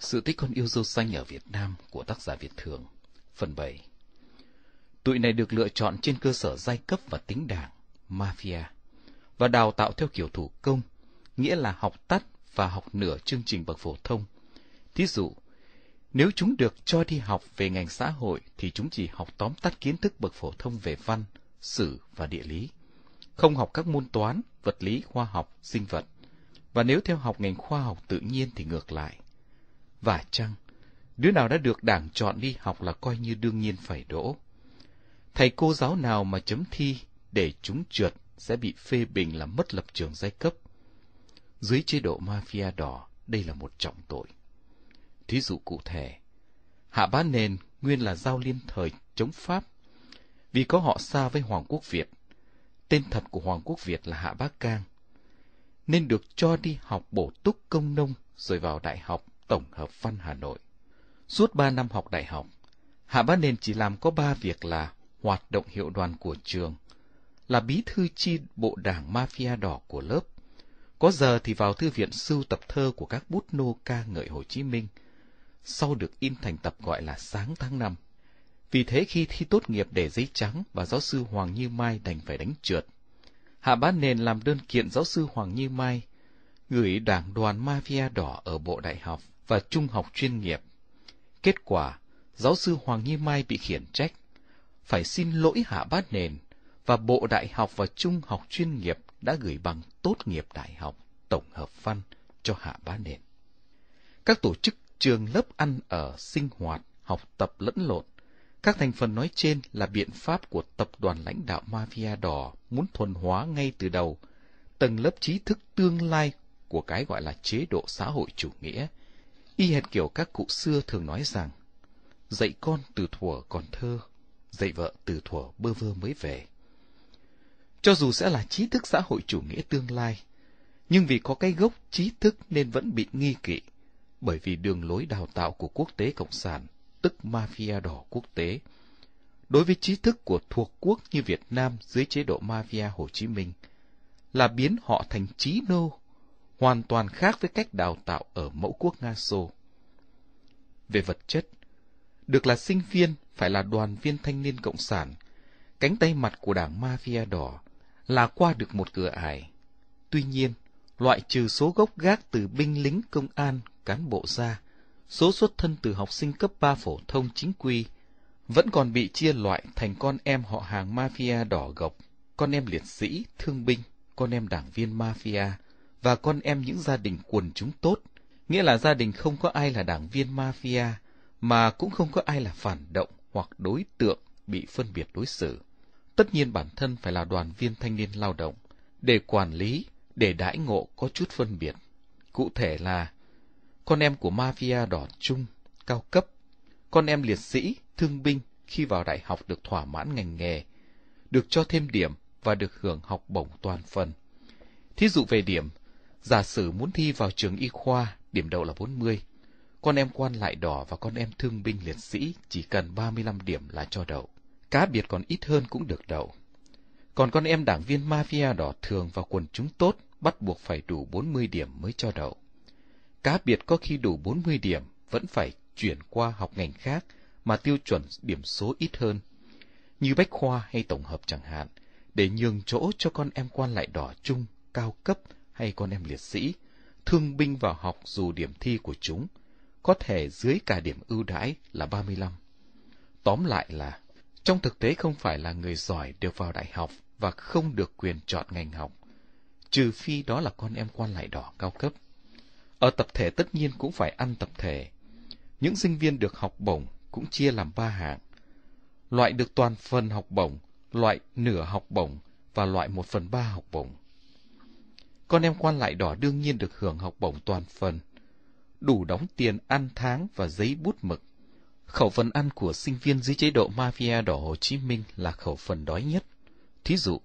Sự tích con yêu dâu xanh ở Việt Nam của tác giả Việt Thường Phần 7 Tụi này được lựa chọn trên cơ sở giai cấp và tính đảng, mafia, và đào tạo theo kiểu thủ công, nghĩa là học tắt và học nửa chương trình bậc phổ thông. Thí dụ, nếu chúng được cho đi học về ngành xã hội thì chúng chỉ học tóm tắt kiến thức bậc phổ thông về văn, sử và địa lý, không học các môn toán, vật lý, khoa học, sinh vật. Và nếu theo học ngành khoa học tự nhiên thì ngược lại, và chăng đứa nào đã được đảng chọn đi học là coi như đương nhiên phải đỗ. Thầy cô giáo nào mà chấm thi để chúng trượt sẽ bị phê bình là mất lập trường giai cấp. Dưới chế độ mafia đỏ, đây là một trọng tội. Thí dụ cụ thể, Hạ Bá Nền nguyên là giao liên thời chống Pháp. Vì có họ xa với Hoàng quốc Việt, tên thật của Hoàng quốc Việt là Hạ Bá Cang, nên được cho đi học bổ túc công nông rồi vào đại học Tổng hợp Văn Hà Nội. Suốt ba năm học đại học, Hạ Bá Nền chỉ làm có ba việc là hoạt động hiệu đoàn của trường, là bí thư chi bộ đảng mafia đỏ của lớp. Có giờ thì vào thư viện sưu tập thơ của các bút nô ca ngợi Hồ Chí Minh, sau được in thành tập gọi là Sáng tháng năm. Vì thế khi thi tốt nghiệp để giấy trắng và giáo sư Hoàng Như Mai đành phải đánh trượt. Hạ Bá Nền làm đơn kiện giáo sư Hoàng Như Mai, gửi đảng đoàn mafia đỏ ở bộ đại học và trung học chuyên nghiệp. Kết quả, giáo sư Hoàng Như Mai bị khiển trách, phải xin lỗi hạ bát nền, và Bộ Đại học và Trung học chuyên nghiệp đã gửi bằng tốt nghiệp đại học tổng hợp văn cho hạ bá nền. Các tổ chức trường lớp ăn ở, sinh hoạt, học tập lẫn lộn. Các thành phần nói trên là biện pháp của tập đoàn lãnh đạo Mafia Đỏ muốn thuần hóa ngay từ đầu tầng lớp trí thức tương lai của cái gọi là chế độ xã hội chủ nghĩa Y hệt kiểu các cụ xưa thường nói rằng, dạy con từ thuở còn thơ, dạy vợ từ thuở bơ vơ mới về. Cho dù sẽ là trí thức xã hội chủ nghĩa tương lai, nhưng vì có cái gốc trí thức nên vẫn bị nghi kỵ, bởi vì đường lối đào tạo của quốc tế cộng sản, tức mafia đỏ quốc tế, đối với trí thức của thuộc quốc như Việt Nam dưới chế độ mafia Hồ Chí Minh, là biến họ thành trí nô hoàn toàn khác với cách đào tạo ở mẫu quốc Nga Xô. Về vật chất, được là sinh viên phải là đoàn viên thanh niên cộng sản, cánh tay mặt của đảng mafia đỏ là qua được một cửa ải. Tuy nhiên, loại trừ số gốc gác từ binh lính công an, cán bộ ra, số xuất thân từ học sinh cấp 3 phổ thông chính quy vẫn còn bị chia loại thành con em họ hàng mafia đỏ gộc, con em liệt sĩ, thương binh, con em đảng viên mafia, và con em những gia đình quần chúng tốt, nghĩa là gia đình không có ai là đảng viên mafia, mà cũng không có ai là phản động hoặc đối tượng bị phân biệt đối xử. Tất nhiên bản thân phải là đoàn viên thanh niên lao động, để quản lý, để đãi ngộ có chút phân biệt. Cụ thể là con em của mafia đỏ chung, cao cấp, con em liệt sĩ, thương binh khi vào đại học được thỏa mãn ngành nghề, được cho thêm điểm và được hưởng học bổng toàn phần. Thí dụ về điểm, Giả sử muốn thi vào trường y khoa, điểm đầu là 40. Con em quan lại đỏ và con em thương binh liệt sĩ chỉ cần 35 điểm là cho đậu. Cá biệt còn ít hơn cũng được đậu. Còn con em đảng viên mafia đỏ thường và quần chúng tốt bắt buộc phải đủ 40 điểm mới cho đậu. Cá biệt có khi đủ 40 điểm vẫn phải chuyển qua học ngành khác mà tiêu chuẩn điểm số ít hơn, như bách khoa hay tổng hợp chẳng hạn, để nhường chỗ cho con em quan lại đỏ chung, cao cấp hay con em liệt sĩ, thương binh vào học dù điểm thi của chúng có thể dưới cả điểm ưu đãi là 35. Tóm lại là, trong thực tế không phải là người giỏi đều vào đại học và không được quyền chọn ngành học, trừ phi đó là con em quan lại đỏ cao cấp. Ở tập thể tất nhiên cũng phải ăn tập thể. Những sinh viên được học bổng cũng chia làm ba hạng. Loại được toàn phần học bổng, loại nửa học bổng và loại một phần ba học bổng con em quan lại đỏ đương nhiên được hưởng học bổng toàn phần, đủ đóng tiền ăn tháng và giấy bút mực. Khẩu phần ăn của sinh viên dưới chế độ mafia đỏ Hồ Chí Minh là khẩu phần đói nhất. Thí dụ,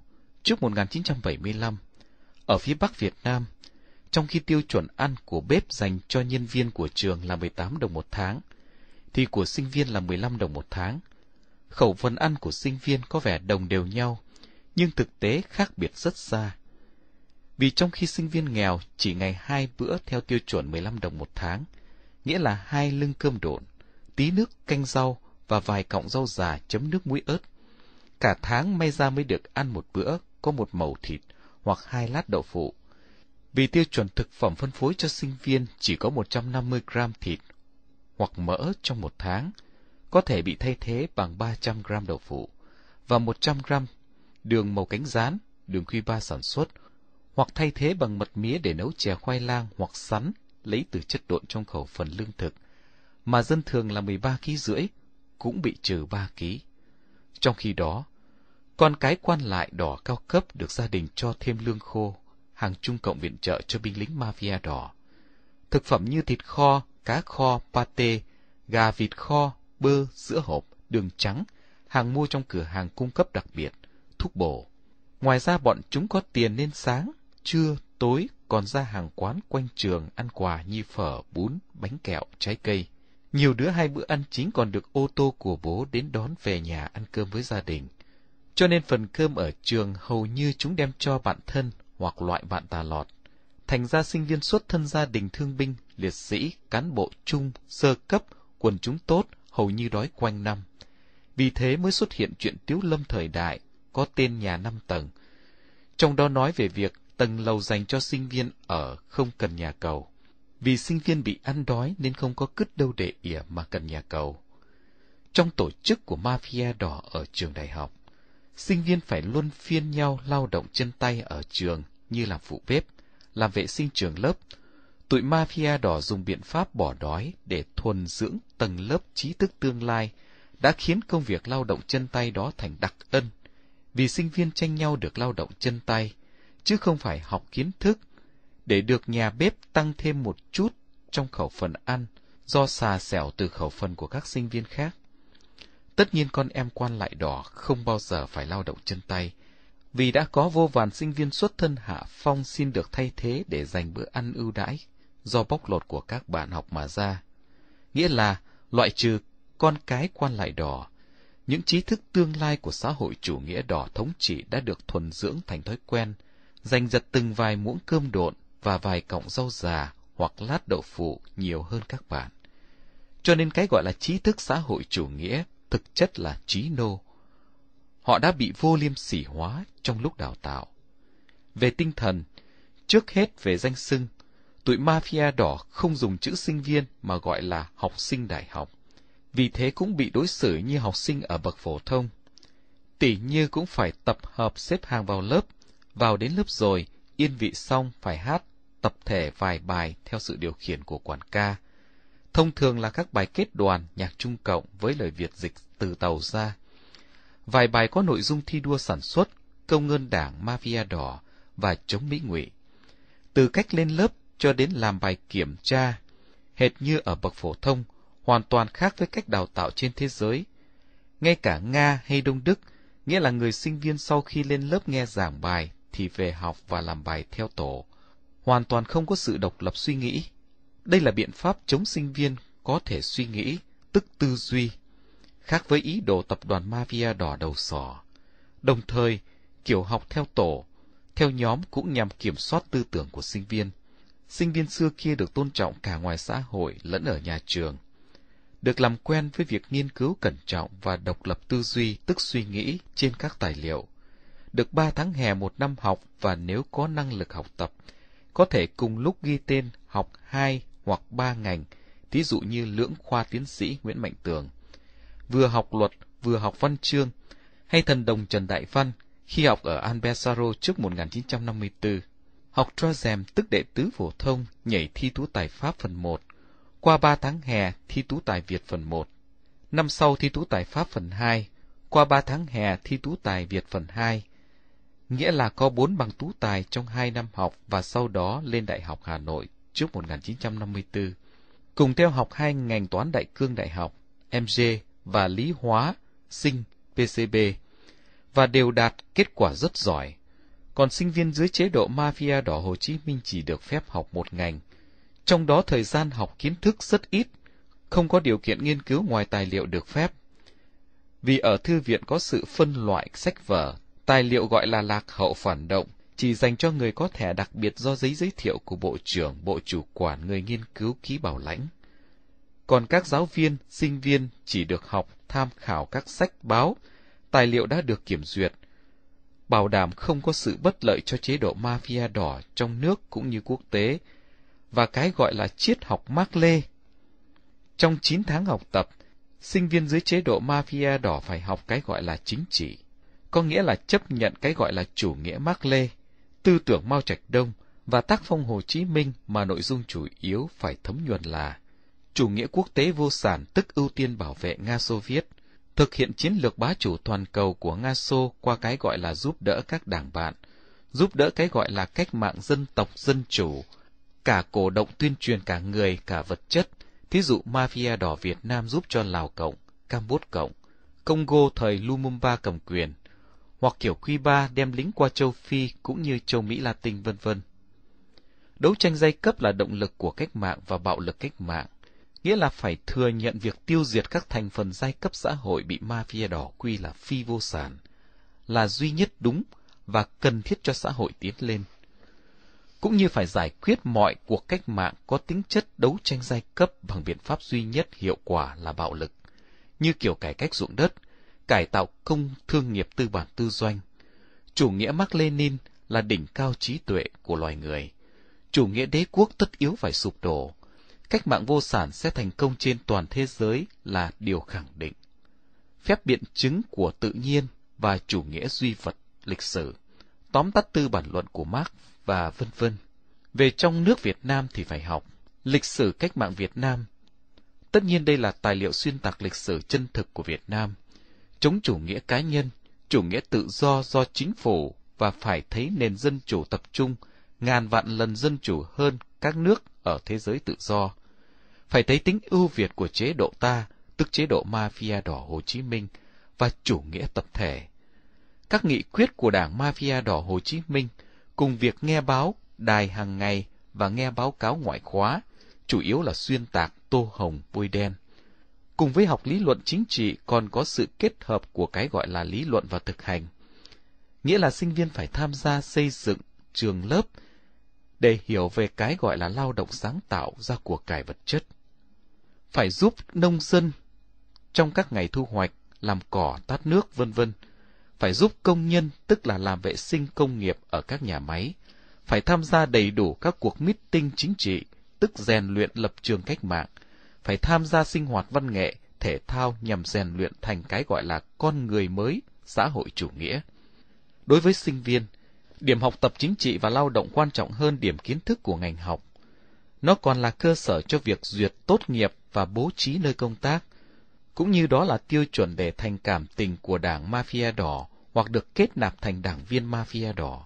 trước 1975, ở phía Bắc Việt Nam, trong khi tiêu chuẩn ăn của bếp dành cho nhân viên của trường là 18 đồng một tháng, thì của sinh viên là 15 đồng một tháng. Khẩu phần ăn của sinh viên có vẻ đồng đều nhau, nhưng thực tế khác biệt rất xa. Vì trong khi sinh viên nghèo chỉ ngày hai bữa theo tiêu chuẩn 15 đồng một tháng, nghĩa là hai lưng cơm độn, tí nước canh rau và vài cọng rau già chấm nước muối ớt. Cả tháng may ra mới được ăn một bữa có một mẩu thịt hoặc hai lát đậu phụ. Vì tiêu chuẩn thực phẩm phân phối cho sinh viên chỉ có 150 gram thịt hoặc mỡ trong một tháng, có thể bị thay thế bằng 300 gram đậu phụ và 100 gram đường màu cánh rán, đường quy ba sản xuất hoặc thay thế bằng mật mía để nấu chè khoai lang hoặc sắn lấy từ chất độn trong khẩu phần lương thực, mà dân thường là 13 ký rưỡi cũng bị trừ 3 ký. Trong khi đó, con cái quan lại đỏ cao cấp được gia đình cho thêm lương khô, hàng trung cộng viện trợ cho binh lính mafia đỏ. Thực phẩm như thịt kho, cá kho, pate, gà vịt kho, bơ, sữa hộp, đường trắng, hàng mua trong cửa hàng cung cấp đặc biệt, thuốc bổ. Ngoài ra bọn chúng có tiền nên sáng, trưa, tối còn ra hàng quán quanh trường ăn quà như phở, bún, bánh kẹo, trái cây. Nhiều đứa hai bữa ăn chính còn được ô tô của bố đến đón về nhà ăn cơm với gia đình. Cho nên phần cơm ở trường hầu như chúng đem cho bạn thân hoặc loại bạn tà lọt. Thành ra sinh viên xuất thân gia đình thương binh, liệt sĩ, cán bộ trung, sơ cấp, quần chúng tốt, hầu như đói quanh năm. Vì thế mới xuất hiện chuyện tiếu lâm thời đại, có tên nhà năm tầng. Trong đó nói về việc tầng lầu dành cho sinh viên ở không cần nhà cầu. Vì sinh viên bị ăn đói nên không có cứt đâu để ỉa mà cần nhà cầu. Trong tổ chức của mafia đỏ ở trường đại học, sinh viên phải luôn phiên nhau lao động chân tay ở trường như làm phụ bếp, làm vệ sinh trường lớp. Tụi mafia đỏ dùng biện pháp bỏ đói để thuần dưỡng tầng lớp trí thức tương lai đã khiến công việc lao động chân tay đó thành đặc ân. Vì sinh viên tranh nhau được lao động chân tay, chứ không phải học kiến thức, để được nhà bếp tăng thêm một chút trong khẩu phần ăn do xà xẻo từ khẩu phần của các sinh viên khác. Tất nhiên con em quan lại đỏ không bao giờ phải lao động chân tay, vì đã có vô vàn sinh viên xuất thân hạ phong xin được thay thế để dành bữa ăn ưu đãi do bóc lột của các bạn học mà ra. Nghĩa là loại trừ con cái quan lại đỏ, những trí thức tương lai của xã hội chủ nghĩa đỏ thống trị đã được thuần dưỡng thành thói quen – dành giật từng vài muỗng cơm độn và vài cọng rau già hoặc lát đậu phụ nhiều hơn các bạn. Cho nên cái gọi là trí thức xã hội chủ nghĩa thực chất là trí nô. Họ đã bị vô liêm sỉ hóa trong lúc đào tạo. Về tinh thần, trước hết về danh xưng, tụi mafia đỏ không dùng chữ sinh viên mà gọi là học sinh đại học. Vì thế cũng bị đối xử như học sinh ở bậc phổ thông. Tỷ như cũng phải tập hợp xếp hàng vào lớp – vào đến lớp rồi, yên vị xong phải hát tập thể vài bài theo sự điều khiển của quản ca. Thông thường là các bài kết đoàn nhạc trung cộng với lời Việt dịch từ tàu ra. Vài bài có nội dung thi đua sản xuất, công ngân đảng Mafia Đỏ và chống Mỹ ngụy. Từ cách lên lớp cho đến làm bài kiểm tra, hệt như ở bậc phổ thông, hoàn toàn khác với cách đào tạo trên thế giới. Ngay cả Nga hay Đông Đức, nghĩa là người sinh viên sau khi lên lớp nghe giảng bài thì về học và làm bài theo tổ, hoàn toàn không có sự độc lập suy nghĩ. Đây là biện pháp chống sinh viên có thể suy nghĩ, tức tư duy, khác với ý đồ tập đoàn Mafia đỏ đầu sỏ. Đồng thời, kiểu học theo tổ, theo nhóm cũng nhằm kiểm soát tư tưởng của sinh viên. Sinh viên xưa kia được tôn trọng cả ngoài xã hội lẫn ở nhà trường. Được làm quen với việc nghiên cứu cẩn trọng và độc lập tư duy, tức suy nghĩ trên các tài liệu, được ba tháng hè một năm học và nếu có năng lực học tập, có thể cùng lúc ghi tên học hai hoặc ba ngành, thí dụ như lưỡng khoa tiến sĩ Nguyễn Mạnh Tường. Vừa học luật, vừa học văn chương, hay thần đồng Trần Đại Văn khi học ở Albesaro trước 1954. Học cho rèm tức đệ tứ phổ thông, nhảy thi tú tài Pháp phần 1. Qua ba tháng hè, thi tú tài Việt phần 1. Năm sau thi tú tài Pháp phần 2. Qua ba tháng hè, thi tú tài Việt phần 2 nghĩa là có bốn bằng tú tài trong hai năm học và sau đó lên Đại học Hà Nội trước 1954. Cùng theo học hai ngành toán đại cương đại học, MG và lý hóa, sinh, PCB, và đều đạt kết quả rất giỏi. Còn sinh viên dưới chế độ mafia đỏ Hồ Chí Minh chỉ được phép học một ngành. Trong đó thời gian học kiến thức rất ít, không có điều kiện nghiên cứu ngoài tài liệu được phép. Vì ở thư viện có sự phân loại sách vở Tài liệu gọi là lạc hậu phản động chỉ dành cho người có thẻ đặc biệt do giấy giới thiệu của Bộ trưởng, Bộ chủ quản người nghiên cứu ký bảo lãnh. Còn các giáo viên, sinh viên chỉ được học tham khảo các sách báo, tài liệu đã được kiểm duyệt, bảo đảm không có sự bất lợi cho chế độ mafia đỏ trong nước cũng như quốc tế, và cái gọi là triết học Mác Lê. Trong 9 tháng học tập, sinh viên dưới chế độ mafia đỏ phải học cái gọi là chính trị có nghĩa là chấp nhận cái gọi là chủ nghĩa Mác Lê, tư tưởng Mao Trạch Đông và tác phong Hồ Chí Minh mà nội dung chủ yếu phải thấm nhuần là chủ nghĩa quốc tế vô sản tức ưu tiên bảo vệ Nga Xô Viết, thực hiện chiến lược bá chủ toàn cầu của Nga Xô qua cái gọi là giúp đỡ các đảng bạn, giúp đỡ cái gọi là cách mạng dân tộc dân chủ, cả cổ động tuyên truyền cả người cả vật chất, thí dụ mafia đỏ Việt Nam giúp cho Lào Cộng, Campuchia Cộng, Congo thời Lumumba cầm quyền, hoặc kiểu Cuba đem lính qua châu Phi cũng như châu Mỹ Latin vân vân. Đấu tranh giai cấp là động lực của cách mạng và bạo lực cách mạng, nghĩa là phải thừa nhận việc tiêu diệt các thành phần giai cấp xã hội bị mafia đỏ quy là phi vô sản, là duy nhất đúng và cần thiết cho xã hội tiến lên. Cũng như phải giải quyết mọi cuộc cách mạng có tính chất đấu tranh giai cấp bằng biện pháp duy nhất hiệu quả là bạo lực, như kiểu cải cách ruộng đất – cải tạo công thương nghiệp tư bản tư doanh. Chủ nghĩa Mark Lenin là đỉnh cao trí tuệ của loài người. Chủ nghĩa đế quốc tất yếu phải sụp đổ. Cách mạng vô sản sẽ thành công trên toàn thế giới là điều khẳng định. Phép biện chứng của tự nhiên và chủ nghĩa duy vật lịch sử. Tóm tắt tư bản luận của Marx và vân vân. Về trong nước Việt Nam thì phải học lịch sử cách mạng Việt Nam. Tất nhiên đây là tài liệu xuyên tạc lịch sử chân thực của Việt Nam, chống chủ nghĩa cá nhân, chủ nghĩa tự do do chính phủ và phải thấy nền dân chủ tập trung ngàn vạn lần dân chủ hơn các nước ở thế giới tự do. Phải thấy tính ưu việt của chế độ ta, tức chế độ mafia đỏ Hồ Chí Minh và chủ nghĩa tập thể. Các nghị quyết của Đảng mafia đỏ Hồ Chí Minh cùng việc nghe báo đài hàng ngày và nghe báo cáo ngoại khóa, chủ yếu là xuyên tạc tô hồng bôi đen. Cùng với học lý luận chính trị còn có sự kết hợp của cái gọi là lý luận và thực hành. Nghĩa là sinh viên phải tham gia xây dựng trường lớp để hiểu về cái gọi là lao động sáng tạo ra của cải vật chất. Phải giúp nông dân trong các ngày thu hoạch, làm cỏ, tát nước, vân vân phải giúp công nhân, tức là làm vệ sinh công nghiệp ở các nhà máy, phải tham gia đầy đủ các cuộc meeting chính trị, tức rèn luyện lập trường cách mạng, phải tham gia sinh hoạt văn nghệ, thể thao nhằm rèn luyện thành cái gọi là con người mới, xã hội chủ nghĩa. Đối với sinh viên, điểm học tập chính trị và lao động quan trọng hơn điểm kiến thức của ngành học. Nó còn là cơ sở cho việc duyệt tốt nghiệp và bố trí nơi công tác, cũng như đó là tiêu chuẩn để thành cảm tình của đảng Mafia Đỏ hoặc được kết nạp thành đảng viên Mafia Đỏ.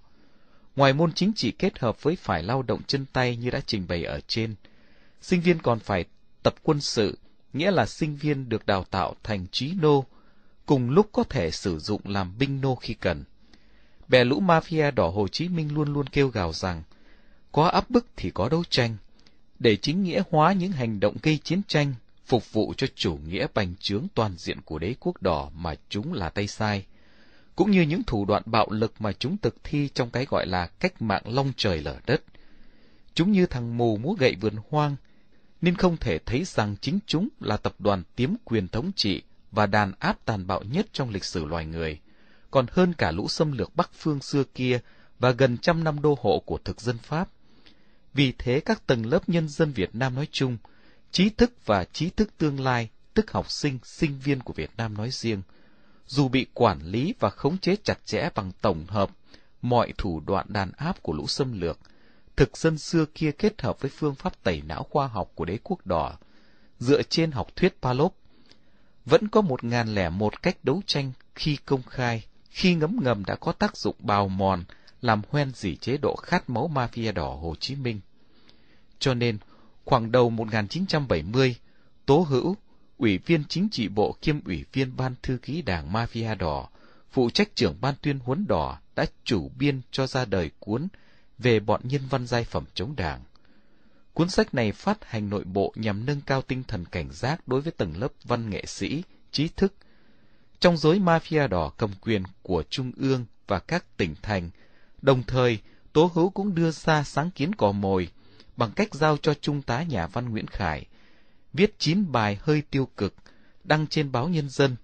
Ngoài môn chính trị kết hợp với phải lao động chân tay như đã trình bày ở trên, sinh viên còn phải tập quân sự, nghĩa là sinh viên được đào tạo thành trí nô, cùng lúc có thể sử dụng làm binh nô khi cần. Bè lũ mafia đỏ Hồ Chí Minh luôn luôn kêu gào rằng, có áp bức thì có đấu tranh, để chính nghĩa hóa những hành động gây chiến tranh, phục vụ cho chủ nghĩa bành trướng toàn diện của đế quốc đỏ mà chúng là tay sai, cũng như những thủ đoạn bạo lực mà chúng thực thi trong cái gọi là cách mạng long trời lở đất. Chúng như thằng mù múa gậy vườn hoang, nên không thể thấy rằng chính chúng là tập đoàn tiếm quyền thống trị và đàn áp tàn bạo nhất trong lịch sử loài người, còn hơn cả lũ xâm lược Bắc phương xưa kia và gần trăm năm đô hộ của thực dân Pháp. Vì thế các tầng lớp nhân dân Việt Nam nói chung, trí thức và trí thức tương lai, tức học sinh, sinh viên của Việt Nam nói riêng, dù bị quản lý và khống chế chặt chẽ bằng tổng hợp mọi thủ đoạn đàn áp của lũ xâm lược – thực dân xưa kia kết hợp với phương pháp tẩy não khoa học của đế quốc đỏ, dựa trên học thuyết Palop. Vẫn có một ngàn lẻ một cách đấu tranh khi công khai, khi ngấm ngầm đã có tác dụng bào mòn, làm hoen dỉ chế độ khát máu mafia đỏ Hồ Chí Minh. Cho nên, khoảng đầu 1970, Tố Hữu, ủy viên chính trị bộ kiêm ủy viên ban thư ký đảng mafia đỏ, phụ trách trưởng ban tuyên huấn đỏ đã chủ biên cho ra đời cuốn về bọn nhân văn giai phẩm chống đảng. Cuốn sách này phát hành nội bộ nhằm nâng cao tinh thần cảnh giác đối với tầng lớp văn nghệ sĩ, trí thức. Trong giới mafia đỏ cầm quyền của Trung ương và các tỉnh thành, đồng thời Tố Hữu cũng đưa ra sáng kiến cò mồi bằng cách giao cho Trung tá nhà văn Nguyễn Khải, viết chín bài hơi tiêu cực, đăng trên báo Nhân dân.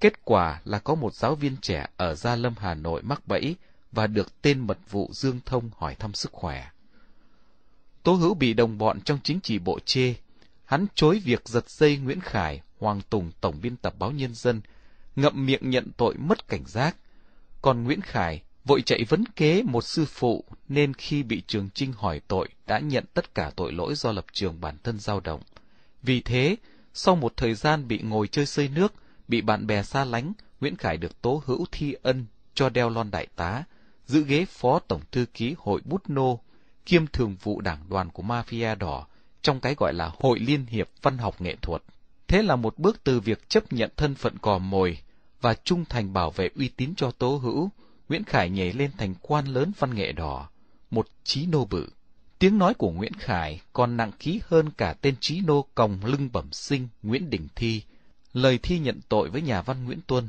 Kết quả là có một giáo viên trẻ ở Gia Lâm Hà Nội mắc bẫy và được tên mật vụ Dương Thông hỏi thăm sức khỏe. Tố Hữu bị đồng bọn trong chính trị bộ chê, hắn chối việc giật dây Nguyễn Khải, Hoàng Tùng tổng biên tập báo Nhân dân, ngậm miệng nhận tội mất cảnh giác. Còn Nguyễn Khải vội chạy vấn kế một sư phụ nên khi bị Trường Trinh hỏi tội đã nhận tất cả tội lỗi do lập trường bản thân dao động. Vì thế, sau một thời gian bị ngồi chơi xây nước, bị bạn bè xa lánh, Nguyễn Khải được tố hữu thi ân cho đeo lon đại tá, giữ ghế phó tổng thư ký hội bút nô, kiêm thường vụ đảng đoàn của Mafia Đỏ trong cái gọi là Hội Liên hiệp Văn học Nghệ thuật. Thế là một bước từ việc chấp nhận thân phận cò mồi và trung thành bảo vệ uy tín cho tố hữu, Nguyễn Khải nhảy lên thành quan lớn văn nghệ đỏ, một trí nô bự. Tiếng nói của Nguyễn Khải còn nặng ký hơn cả tên trí nô còng lưng bẩm sinh Nguyễn Đình Thi, lời thi nhận tội với nhà văn Nguyễn Tuân.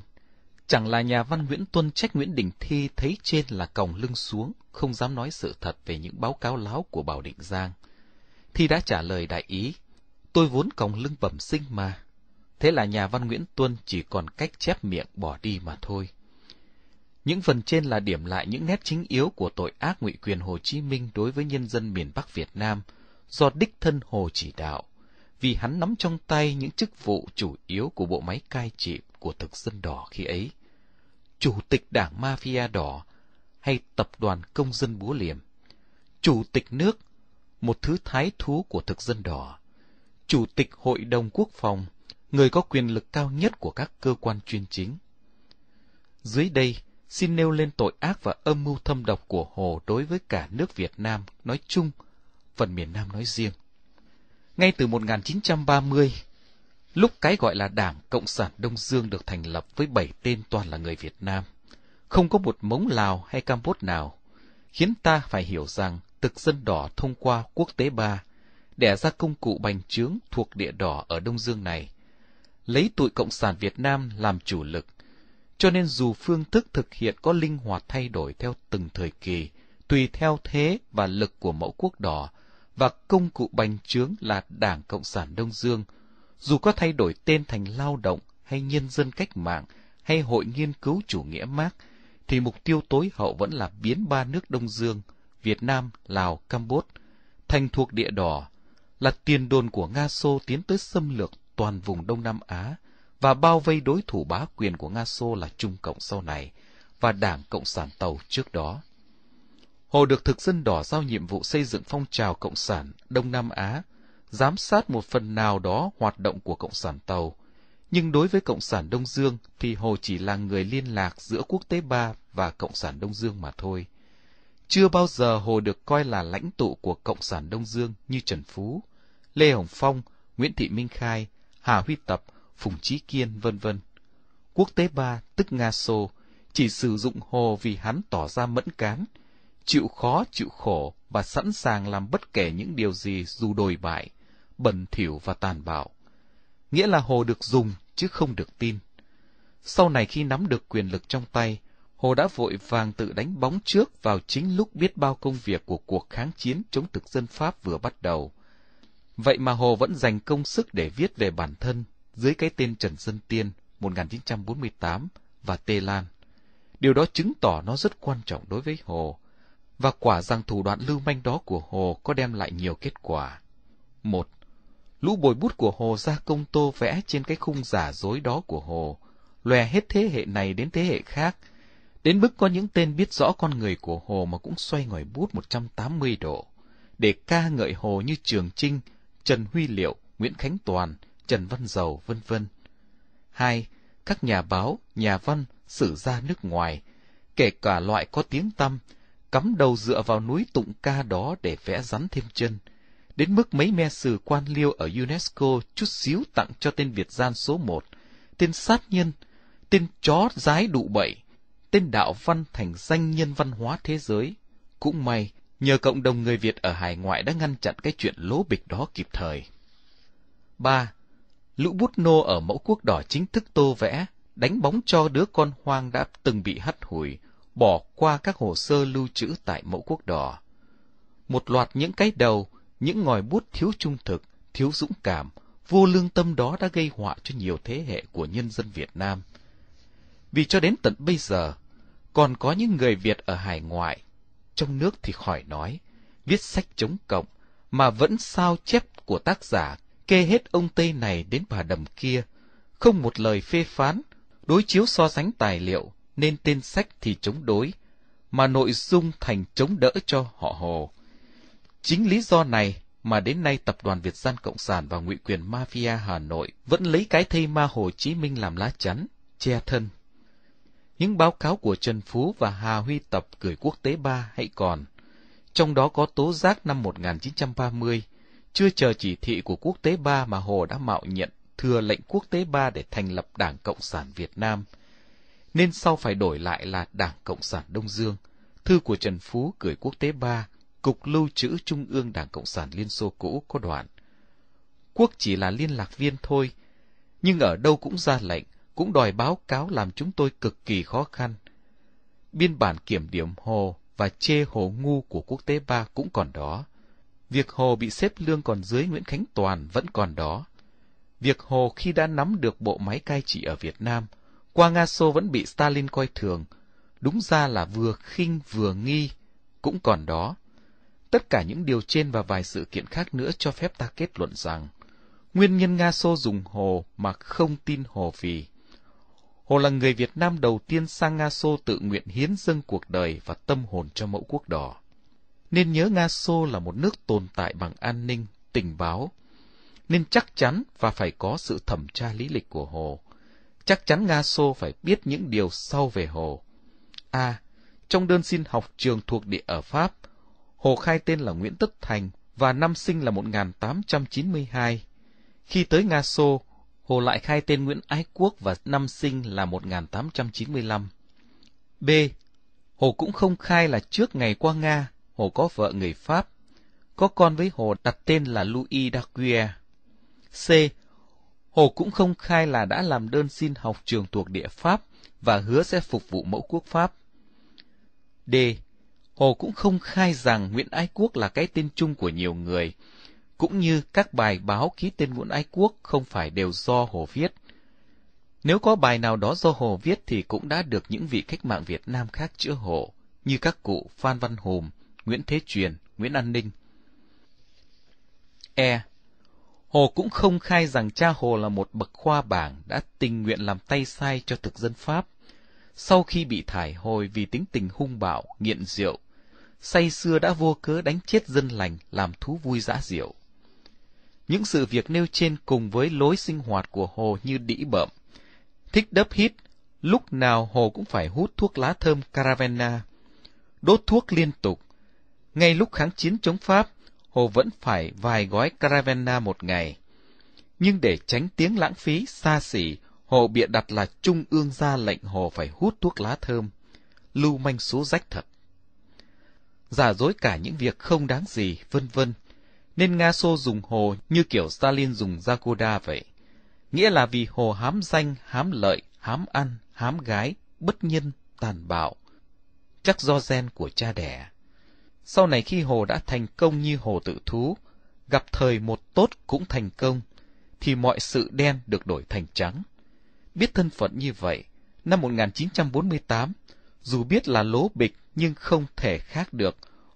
Chẳng là nhà văn Nguyễn Tuân trách Nguyễn Đình Thi thấy trên là còng lưng xuống, không dám nói sự thật về những báo cáo láo của Bảo Định Giang. Thi đã trả lời đại ý, tôi vốn còng lưng bẩm sinh mà. Thế là nhà văn Nguyễn Tuân chỉ còn cách chép miệng bỏ đi mà thôi. Những phần trên là điểm lại những nét chính yếu của tội ác ngụy quyền Hồ Chí Minh đối với nhân dân miền Bắc Việt Nam, do đích thân Hồ chỉ đạo, vì hắn nắm trong tay những chức vụ chủ yếu của bộ máy cai trị của thực dân đỏ khi ấy chủ tịch đảng mafia đỏ hay tập đoàn công dân búa liềm, chủ tịch nước, một thứ thái thú của thực dân đỏ, chủ tịch hội đồng quốc phòng, người có quyền lực cao nhất của các cơ quan chuyên chính. Dưới đây, xin nêu lên tội ác và âm mưu thâm độc của Hồ đối với cả nước Việt Nam nói chung, phần miền Nam nói riêng. Ngay từ 1930, Lúc cái gọi là Đảng Cộng sản Đông Dương được thành lập với bảy tên toàn là người Việt Nam, không có một mống Lào hay Campuchia nào, khiến ta phải hiểu rằng thực dân đỏ thông qua quốc tế ba đẻ ra công cụ bành trướng thuộc địa đỏ ở Đông Dương này, lấy tụi Cộng sản Việt Nam làm chủ lực. Cho nên dù phương thức thực hiện có linh hoạt thay đổi theo từng thời kỳ, tùy theo thế và lực của mẫu quốc đỏ, và công cụ bành trướng là Đảng Cộng sản Đông Dương – dù có thay đổi tên thành lao động hay nhân dân cách mạng hay hội nghiên cứu chủ nghĩa Mác, thì mục tiêu tối hậu vẫn là biến ba nước Đông Dương, Việt Nam, Lào, Campuchia thành thuộc địa đỏ, là tiền đồn của Nga Xô tiến tới xâm lược toàn vùng Đông Nam Á và bao vây đối thủ bá quyền của Nga Xô là Trung Cộng sau này và Đảng Cộng sản Tàu trước đó. Hồ được thực dân đỏ giao nhiệm vụ xây dựng phong trào Cộng sản Đông Nam Á giám sát một phần nào đó hoạt động của Cộng sản Tàu. Nhưng đối với Cộng sản Đông Dương thì Hồ chỉ là người liên lạc giữa quốc tế ba và Cộng sản Đông Dương mà thôi. Chưa bao giờ Hồ được coi là lãnh tụ của Cộng sản Đông Dương như Trần Phú, Lê Hồng Phong, Nguyễn Thị Minh Khai, Hà Huy Tập, Phùng Trí Kiên, vân vân. Quốc tế ba, tức Nga Xô, chỉ sử dụng Hồ vì hắn tỏ ra mẫn cán, chịu khó chịu khổ và sẵn sàng làm bất kể những điều gì dù đồi bại bẩn thỉu và tàn bạo. Nghĩa là Hồ được dùng chứ không được tin. Sau này khi nắm được quyền lực trong tay, Hồ đã vội vàng tự đánh bóng trước vào chính lúc biết bao công việc của cuộc kháng chiến chống thực dân Pháp vừa bắt đầu. Vậy mà Hồ vẫn dành công sức để viết về bản thân dưới cái tên Trần Dân Tiên 1948 và Tê Lan. Điều đó chứng tỏ nó rất quan trọng đối với Hồ, và quả rằng thủ đoạn lưu manh đó của Hồ có đem lại nhiều kết quả. Một, lũ bồi bút của Hồ ra công tô vẽ trên cái khung giả dối đó của Hồ, lòe hết thế hệ này đến thế hệ khác, đến mức có những tên biết rõ con người của Hồ mà cũng xoay ngòi bút 180 độ, để ca ngợi Hồ như Trường Trinh, Trần Huy Liệu, Nguyễn Khánh Toàn, Trần Văn Dầu, vân vân. Hai, các nhà báo, nhà văn, sử gia nước ngoài, kể cả loại có tiếng tăm, cắm đầu dựa vào núi tụng ca đó để vẽ rắn thêm chân, đến mức mấy me sử quan liêu ở UNESCO chút xíu tặng cho tên Việt gian số một, tên sát nhân, tên chó giái đụ bậy, tên đạo văn thành danh nhân văn hóa thế giới. Cũng may, nhờ cộng đồng người Việt ở hải ngoại đã ngăn chặn cái chuyện lố bịch đó kịp thời. 3. Lũ bút nô ở mẫu quốc đỏ chính thức tô vẽ, đánh bóng cho đứa con hoang đã từng bị hắt hủi, bỏ qua các hồ sơ lưu trữ tại mẫu quốc đỏ. Một loạt những cái đầu, những ngòi bút thiếu trung thực, thiếu dũng cảm, vô lương tâm đó đã gây họa cho nhiều thế hệ của nhân dân Việt Nam. Vì cho đến tận bây giờ, còn có những người Việt ở hải ngoại, trong nước thì khỏi nói, viết sách chống cộng, mà vẫn sao chép của tác giả kê hết ông Tây này đến bà đầm kia, không một lời phê phán, đối chiếu so sánh tài liệu, nên tên sách thì chống đối, mà nội dung thành chống đỡ cho họ hồ. Chính lý do này mà đến nay Tập đoàn Việt Gian Cộng sản và ngụy quyền Mafia Hà Nội vẫn lấy cái thây ma Hồ Chí Minh làm lá chắn, che thân. Những báo cáo của Trần Phú và Hà Huy Tập gửi quốc tế ba hãy còn. Trong đó có tố giác năm 1930, chưa chờ chỉ thị của quốc tế ba mà Hồ đã mạo nhận thừa lệnh quốc tế ba để thành lập Đảng Cộng sản Việt Nam, nên sau phải đổi lại là Đảng Cộng sản Đông Dương. Thư của Trần Phú gửi quốc tế ba Cục Lưu trữ Trung ương Đảng Cộng sản Liên Xô cũ có đoạn. Quốc chỉ là liên lạc viên thôi, nhưng ở đâu cũng ra lệnh, cũng đòi báo cáo làm chúng tôi cực kỳ khó khăn. Biên bản kiểm điểm Hồ và chê Hồ ngu của quốc tế ba cũng còn đó. Việc Hồ bị xếp lương còn dưới Nguyễn Khánh Toàn vẫn còn đó. Việc Hồ khi đã nắm được bộ máy cai trị ở Việt Nam, qua Nga Xô vẫn bị Stalin coi thường, đúng ra là vừa khinh vừa nghi, cũng còn đó. Tất cả những điều trên và vài sự kiện khác nữa cho phép ta kết luận rằng nguyên nhân Nga Xô dùng Hồ mà không tin Hồ Vì. Hồ là người Việt Nam đầu tiên sang Nga Xô tự nguyện hiến dâng cuộc đời và tâm hồn cho mẫu quốc đỏ. Nên nhớ Nga Xô là một nước tồn tại bằng an ninh, tình báo, nên chắc chắn và phải có sự thẩm tra lý lịch của Hồ. Chắc chắn Nga Xô phải biết những điều sau về Hồ. A. trong đơn xin học trường thuộc địa ở Pháp, Hồ khai tên là Nguyễn Tất Thành và năm sinh là 1892. Khi tới Nga Xô, Hồ lại khai tên Nguyễn Ái Quốc và năm sinh là 1895. B. Hồ cũng không khai là trước ngày qua Nga, Hồ có vợ người Pháp. Có con với Hồ đặt tên là Louis Daguerre. C. Hồ cũng không khai là đã làm đơn xin học trường thuộc địa Pháp và hứa sẽ phục vụ mẫu quốc Pháp. D. Hồ cũng không khai rằng Nguyễn Ái Quốc là cái tên chung của nhiều người, cũng như các bài báo ký tên Nguyễn Ái Quốc không phải đều do Hồ viết. Nếu có bài nào đó do Hồ viết thì cũng đã được những vị cách mạng Việt Nam khác chữa hộ, như các cụ Phan Văn Hùm, Nguyễn Thế Truyền, Nguyễn An Ninh. E. Hồ cũng không khai rằng cha Hồ là một bậc khoa bảng đã tình nguyện làm tay sai cho thực dân Pháp. Sau khi bị thải hồi vì tính tình hung bạo, nghiện rượu, say xưa đã vô cớ đánh chết dân lành làm thú vui dã diệu. Những sự việc nêu trên cùng với lối sinh hoạt của Hồ như đĩ bợm. Thích đấp hít, lúc nào Hồ cũng phải hút thuốc lá thơm Caravena. Đốt thuốc liên tục. Ngay lúc kháng chiến chống Pháp, Hồ vẫn phải vài gói Caravena một ngày. Nhưng để tránh tiếng lãng phí, xa xỉ, Hồ bịa đặt là Trung ương ra lệnh Hồ phải hút thuốc lá thơm. Lưu manh số rách thật giả dối cả những việc không đáng gì, vân vân. Nên Nga Xô dùng Hồ như kiểu Stalin dùng Jagoda vậy. Nghĩa là vì Hồ hám danh, hám lợi, hám ăn, hám gái, bất nhân, tàn bạo. Chắc do gen của cha đẻ. Sau này khi Hồ đã thành công như Hồ tự thú, gặp thời một tốt cũng thành công, thì mọi sự đen được đổi thành trắng. Biết thân phận như vậy, năm 1948, dù biết là lố bịch nhưng không thể khác được.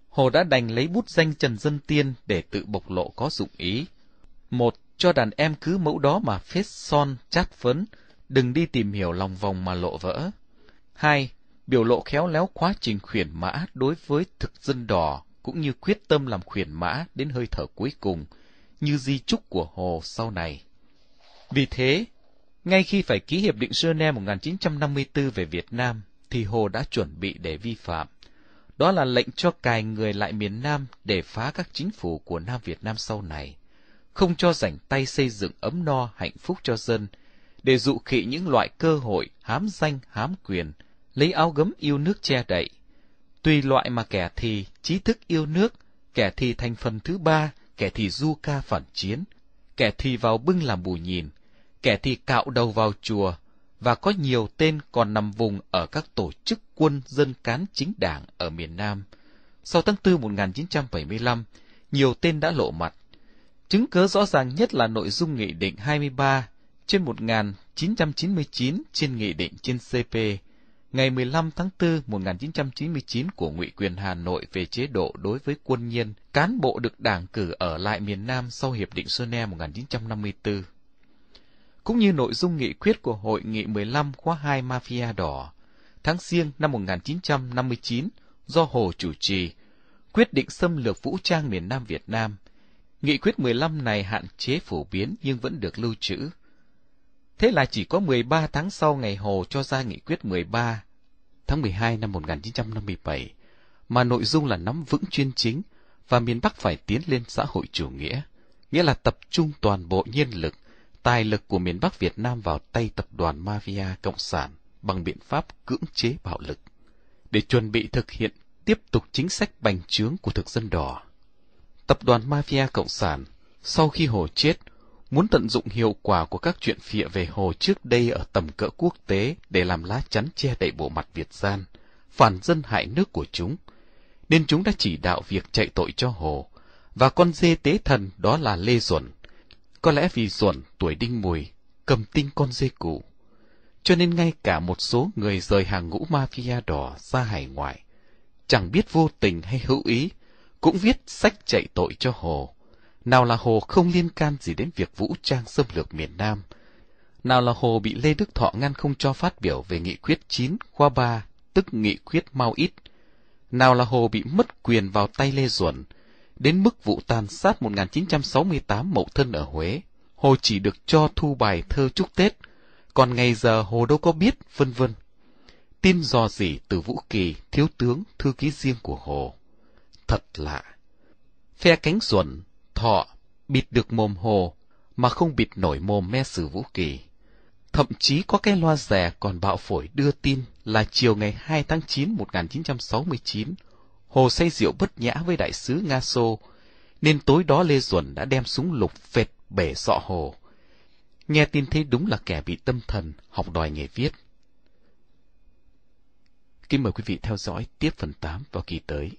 Hồ đã đành lấy bút danh Trần Dân Tiên để tự bộc lộ có dụng ý. Một, cho đàn em cứ mẫu đó mà phết son, chát phấn, đừng đi tìm hiểu lòng vòng mà lộ vỡ. Hai, biểu lộ khéo léo quá trình khuyển mã đối với thực dân đỏ, cũng như quyết tâm làm khuyển mã đến hơi thở cuối cùng, như di trúc của Hồ sau này. Vì thế, ngay khi phải ký Hiệp định Geneva 1954 về Việt Nam, thì Hồ đã chuẩn bị để vi phạm. Đó là lệnh cho cài người lại miền Nam để phá các chính phủ của Nam Việt Nam sau này, không cho rảnh tay xây dựng ấm no hạnh phúc cho dân, để dụ khị những loại cơ hội hám danh hám quyền, lấy áo gấm yêu nước che đậy. Tùy loại mà kẻ thì trí thức yêu nước, kẻ thì thành phần thứ ba, kẻ thì du ca phản chiến, kẻ thì vào bưng làm bù nhìn, kẻ thì cạo đầu vào chùa, và có nhiều tên còn nằm vùng ở các tổ chức quân dân cán chính đảng ở miền Nam. Sau tháng 4 1975, nhiều tên đã lộ mặt. Chứng cứ rõ ràng nhất là nội dung Nghị định 23 trên 1999 trên Nghị định trên CP ngày 15 tháng 4 1999 của Ngụy quyền Hà Nội về chế độ đối với quân nhân, cán bộ được đảng cử ở lại miền Nam sau Hiệp định Geneva 1954 cũng như nội dung nghị quyết của Hội nghị 15 khóa 2 Mafia Đỏ tháng riêng năm 1959 do Hồ chủ trì, quyết định xâm lược vũ trang miền Nam Việt Nam. Nghị quyết 15 này hạn chế phổ biến nhưng vẫn được lưu trữ. Thế là chỉ có 13 tháng sau ngày Hồ cho ra nghị quyết 13, tháng 12 năm 1957, mà nội dung là nắm vững chuyên chính và miền Bắc phải tiến lên xã hội chủ nghĩa, nghĩa là tập trung toàn bộ nhân lực – tài lực của miền Bắc Việt Nam vào tay tập đoàn mafia cộng sản bằng biện pháp cưỡng chế bạo lực để chuẩn bị thực hiện tiếp tục chính sách bành trướng của thực dân đỏ. Tập đoàn mafia cộng sản sau khi Hồ chết muốn tận dụng hiệu quả của các chuyện phịa về Hồ trước đây ở tầm cỡ quốc tế để làm lá chắn che đậy bộ mặt Việt gian, phản dân hại nước của chúng, nên chúng đã chỉ đạo việc chạy tội cho Hồ và con dê tế thần đó là Lê Duẩn có lẽ vì ruộn tuổi đinh mùi, cầm tinh con dê cũ. Cho nên ngay cả một số người rời hàng ngũ mafia đỏ ra hải ngoại, chẳng biết vô tình hay hữu ý, cũng viết sách chạy tội cho Hồ. Nào là Hồ không liên can gì đến việc vũ trang xâm lược miền Nam. Nào là Hồ bị Lê Đức Thọ ngăn không cho phát biểu về nghị quyết chín khoa ba tức nghị quyết mau ít. Nào là Hồ bị mất quyền vào tay Lê Duẩn, đến mức vụ tàn sát 1968 Mậu Thân ở Huế, Hồ chỉ được cho thu bài thơ chúc Tết, còn ngày giờ Hồ đâu có biết, vân vân. Tin dò gì từ Vũ Kỳ, thiếu tướng, thư ký riêng của Hồ. Thật lạ. Phe cánh xuẩn, thọ, bịt được mồm Hồ, mà không bịt nổi mồm me sử Vũ Kỳ. Thậm chí có cái loa rẻ còn bạo phổi đưa tin là chiều ngày 2 tháng 9 1969, Hồ say rượu bất nhã với đại sứ Nga sô nên tối đó Lê Duẩn đã đem súng lục phệt bể sọ Hồ. Nghe tin thế đúng là kẻ bị tâm thần, học đòi nghề viết. Kính mời quý vị theo dõi tiếp phần 8 vào kỳ tới.